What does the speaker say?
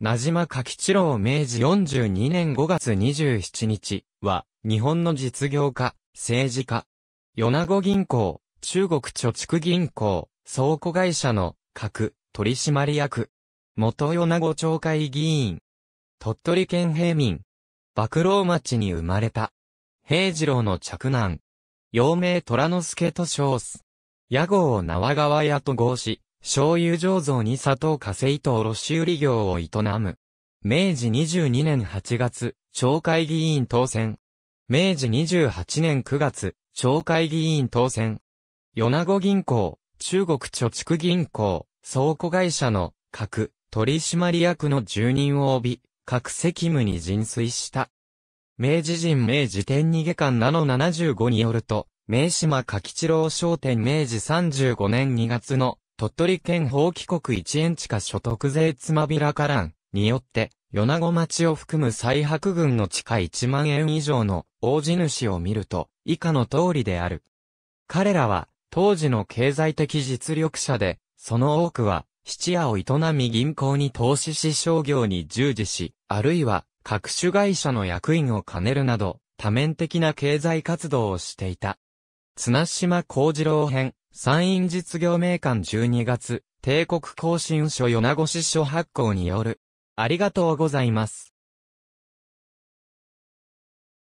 名島柿一郎明治42年5月27日は、日本の実業家、政治家、米子銀行、中国貯蓄銀行、倉庫会社の、各、取締役、元米子町会議員、鳥取県平民、幕老町に生まれた、平次郎の着男、陽明虎之助と称す。屋号を縄川屋と合し、醤油醸造に砂糖稼成と卸売業を営む。明治22年8月、町会議員当選。明治28年9月、町会議員当選。米子銀行、中国貯蓄銀行、倉庫会社の各取締役の住人を帯び、各責務に尽水した。明治人明治天逃下館なの75によると、明島柿一郎商店明治35年2月の鳥取県法規国一円地下所得税つまびらからんによって、米子町を含む最白群の地下1万円以上の大地主を見ると、以下の通りである。彼らは、当時の経済的実力者で、その多くは、質屋を営み銀行に投資し商業に従事し、あるいは、各種会社の役員を兼ねるなど、多面的な経済活動をしていた。綱島幸次郎編、山陰実業名館12月、帝国更新書米子支所発行による。ありがとうございます。